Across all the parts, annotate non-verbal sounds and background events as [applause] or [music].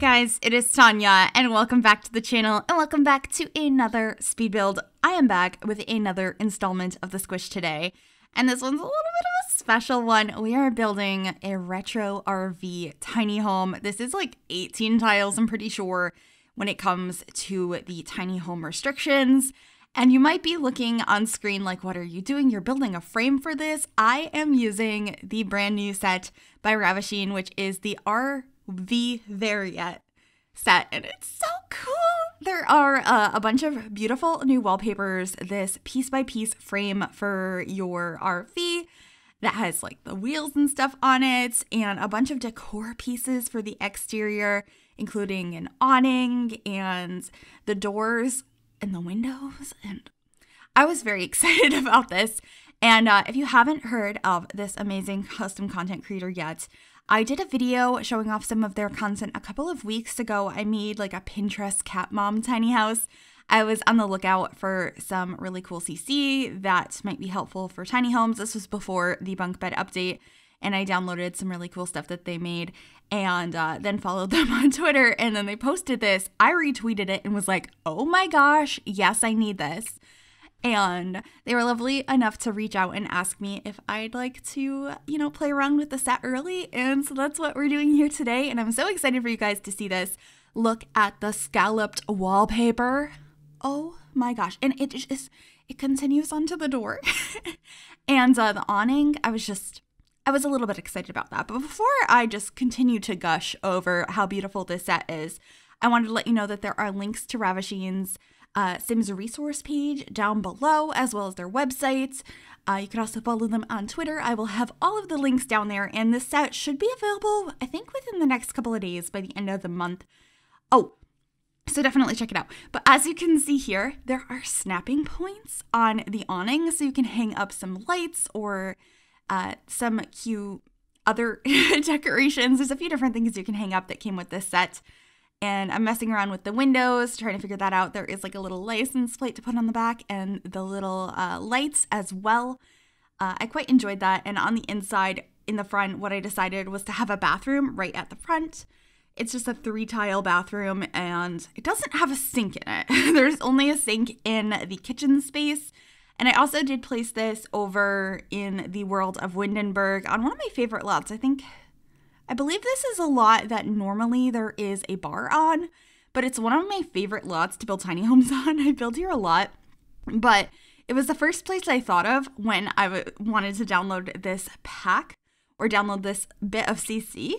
guys, it is Tanya, and welcome back to the channel, and welcome back to another speed build. I am back with another installment of the Squish today, and this one's a little bit of a special one. We are building a retro RV tiny home. This is like 18 tiles, I'm pretty sure, when it comes to the tiny home restrictions. And you might be looking on screen like, what are you doing? You're building a frame for this. I am using the brand new set by Ravishing, which is the R the There Yet set, and it's so cool. There are uh, a bunch of beautiful new wallpapers, this piece by piece frame for your RV that has like the wheels and stuff on it, and a bunch of decor pieces for the exterior, including an awning and the doors and the windows. And I was very [laughs] excited about this. And uh, if you haven't heard of this amazing custom content creator yet, I did a video showing off some of their content a couple of weeks ago. I made like a Pinterest cat mom tiny house. I was on the lookout for some really cool CC that might be helpful for tiny homes. This was before the bunk bed update, and I downloaded some really cool stuff that they made and uh, then followed [laughs] them on Twitter. And then they posted this. I retweeted it and was like, oh my gosh, yes, I need this and they were lovely enough to reach out and ask me if I'd like to, you know, play around with the set early. And so that's what we're doing here today. And I'm so excited for you guys to see this. Look at the scalloped wallpaper. Oh my gosh. And it just, it continues onto the door. [laughs] and uh, the awning, I was just, I was a little bit excited about that. But before I just continue to gush over how beautiful this set is, I wanted to let you know that there are links to Ravishings uh, Sims resource page down below, as well as their websites. Uh, you can also follow them on Twitter. I will have all of the links down there, and this set should be available, I think, within the next couple of days by the end of the month. Oh, so definitely check it out. But as you can see here, there are snapping points on the awning, so you can hang up some lights or uh, some cute other [laughs] decorations. There's a few different things you can hang up that came with this set and I'm messing around with the windows, trying to figure that out. There is like a little license plate to put on the back and the little uh, lights as well. Uh, I quite enjoyed that. And on the inside, in the front, what I decided was to have a bathroom right at the front. It's just a three tile bathroom and it doesn't have a sink in it. [laughs] There's only a sink in the kitchen space. And I also did place this over in the world of Windenburg on one of my favorite lots. I think I believe this is a lot that normally there is a bar on, but it's one of my favorite lots to build tiny [laughs] homes on. I build here a lot, but it was the first place I thought of when I w- wanted to download this pack or download this bit of CC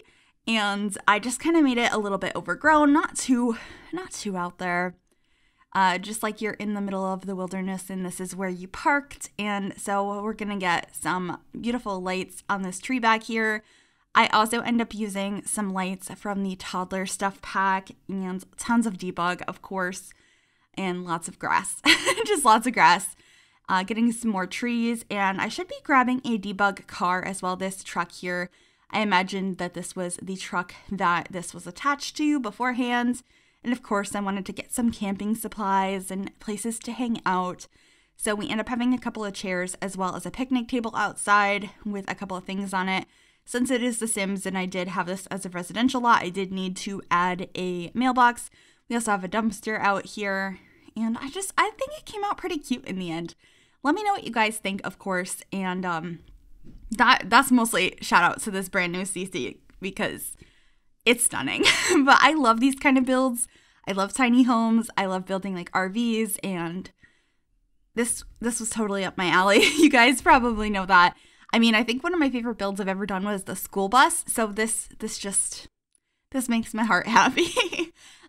and I just kind of made it a little bit overgrown, not too not too out there. Uh, just like you're in the middle of the wilderness and this is where you parked. And so we're gonna get some beautiful lights on this tree back here. I also end up using some lights from the toddler stuff pack and tons of debug, of course, and lots of grass. [laughs] Just lots of grass. Uh, getting some more trees, and I should be grabbing a debug car as well. This truck here, I imagined that this was the truck that this was attached to beforehand. And of course, I wanted to get some camping supplies and places to hang out. So we end up having a couple of chairs as well as a picnic table outside with a couple of things on it since it is The Sims and I did have this as a residential lot, I did need to add a mailbox. We also have a dumpster out here. And I just, I think it came out pretty cute in the end. Let me know what you guys think, of course. And um, that that's mostly shout out to this brand new CC because it's stunning. [laughs] but I love these kind of builds. I love tiny homes. I love building like RVs and this this was totally up my alley. [laughs] you guys probably know that. I mean, I think one of my favorite builds I've ever done was the school bus. So this this just this makes my heart [laughs] happy.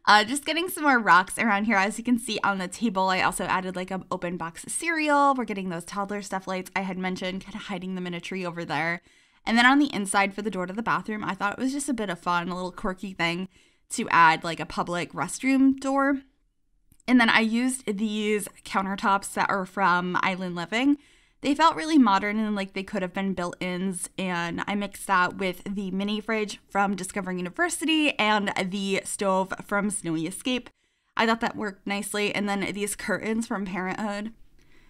uh, just getting some more rocks around here. As you can see on the table, I also added like an open box of cereal. We're getting those toddler stuff lights I had mentioned, kind of hiding them in a tree over there. And then on the inside for the door to the bathroom, I thought it was just a bit of fun, a little quirky thing to add like a public restroom door. And then I used these countertops that are from Island Living. They felt really modern and like they could have been built ins. And I mixed that with the mini fridge from Discovering University and the stove from Snowy Escape. I thought that worked nicely. And then these curtains from Parenthood.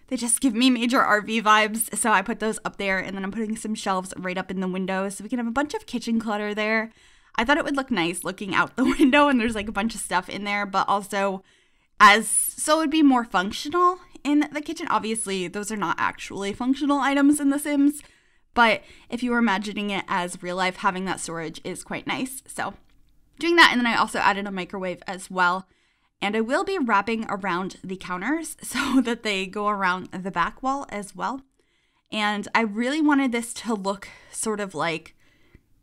They just give me major RV vibes. So I put those up there and then I'm putting some shelves right up in the window so we can have a bunch of kitchen clutter there. I thought it would look nice looking out the [laughs] window and there's like a bunch of stuff in there, but also as so it would be more functional, in the kitchen. Obviously, those are not actually functional items in The Sims, but if you were imagining it as real life, having that storage is quite nice. So, doing that, and then I also added a microwave as well. And I will be wrapping around the counters [laughs] so that they go around the back wall as well. And I really wanted this to look sort of like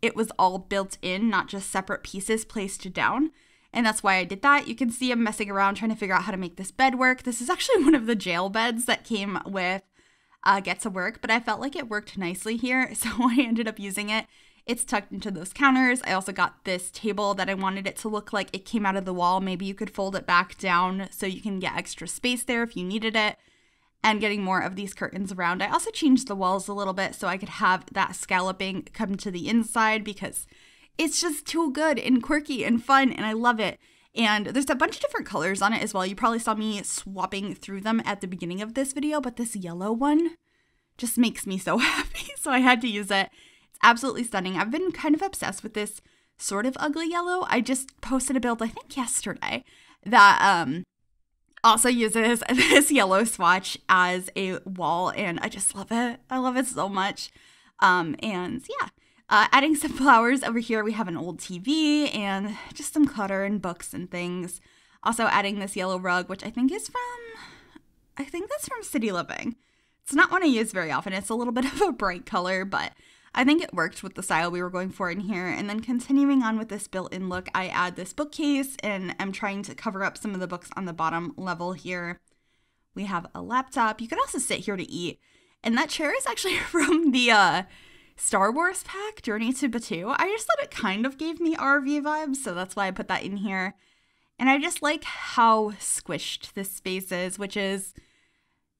it was all built in, not just separate pieces placed down and that's why I did that. You can see I'm messing around trying to figure out how to make this bed work. This is actually [laughs] one of the jail beds that came with uh, Get to Work, but I felt like it worked nicely here, [laughs] so I ended up using it. It's tucked into those counters. I also got this table that I wanted it to look like it came out of the wall. Maybe you could fold it back down so you can get extra space there if you needed it. And getting more of these curtains around. I also changed the walls a little bit so I could have that scalloping come to the inside because it's just too good and quirky and fun, and I love it. And there's a bunch of different colors on it as well. You probably saw me swapping through them at the beginning of this video, but this yellow one just makes me so [laughs] happy. So I had to use it. It's absolutely stunning. I've been kind of obsessed with this sort of ugly yellow. I just posted a build, I think yesterday, that um, also uses [laughs] this yellow swatch as a wall. And I just love it. I love it so much. Um, and yeah, uh, adding some [laughs] flowers over here, we have an old TV and just some clutter and books and things. Also adding this yellow rug, which I think is from, I think that's from City Living. It's not one I use very often. It's a little [laughs] bit of a bright color, but I think it worked with the style we were going for in here. And then continuing on with this built-in look, I add this bookcase and I'm trying to cover up some of the books on the bottom level here. We have a laptop. You could also sit here to eat. And that chair is actually [laughs] from the uh, Star Wars pack, Journey to Batuu. I just thought it kind of gave me RV vibes, so that's why I put that in here. And I just like how squished this space is, which is,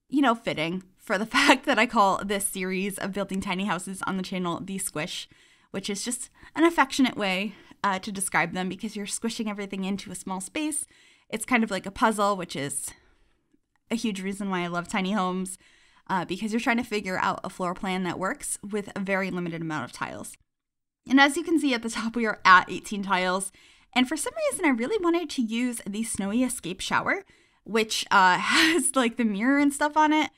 you know, fitting for the [laughs] fact that I call this series of building tiny houses on the channel the squish, which is just an affectionate way uh, to describe them because you're squishing everything into a small space. It's kind of like a puzzle, which is a huge reason why I love tiny homes uh, because you're trying to figure out a floor plan that works with a very limited amount of tiles. And as you can see at the top, we are at 18 tiles. And for some reason, I really wanted to use the Snowy Escape Shower, which uh, [laughs] has like the mirror and stuff on it.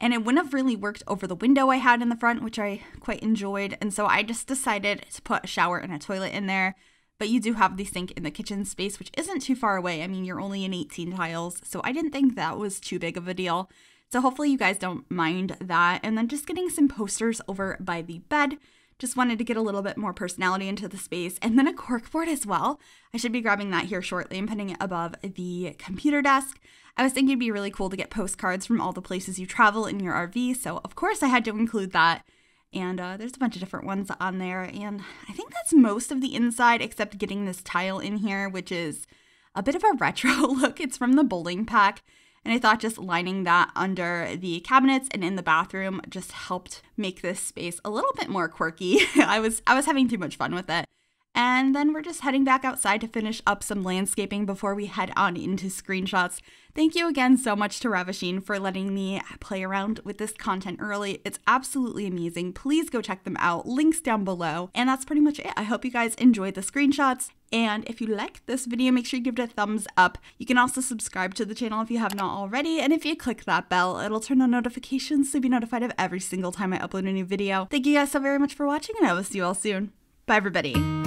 And it wouldn't have really worked over the window I had in the front, which I quite enjoyed. And so I just decided to put a shower and a toilet in there. But you do have the sink in the kitchen space, which isn't too far away. I mean, you're only in 18 tiles, so I didn't think that was too big of a deal. So hopefully you guys don't mind that. And then just getting some posters over by the bed. Just wanted to get a little bit more personality into the space. And then a corkboard as well. I should be grabbing that here shortly and putting it above the computer desk. I was thinking it'd be really cool to get postcards from all the places you travel in your RV. So of course I had to include that and uh, there's a bunch of different ones on there. And I think that's most of the inside, except getting this tile in here, which is a bit of a [laughs] retro look. It's from the bowling pack. And I thought just lining that under the cabinets and in the bathroom just helped make this space a little bit more quirky. [laughs] I was I was having too much fun with it. And then we're just heading back outside to finish up some landscaping before we head on into screenshots. Thank you again so much to Ravishing for letting me play around with this content early. It's absolutely amazing. Please go check them out. Links down below. And that's pretty much it. I hope you guys enjoyed the screenshots. And if you liked this video, make sure you give it a thumbs up. You can also subscribe to the channel if you have not already. And if you click that bell, it'll turn on notifications so you'll be notified of every single time I upload a new video. Thank you guys so very much for watching and I will see you all soon. Bye everybody.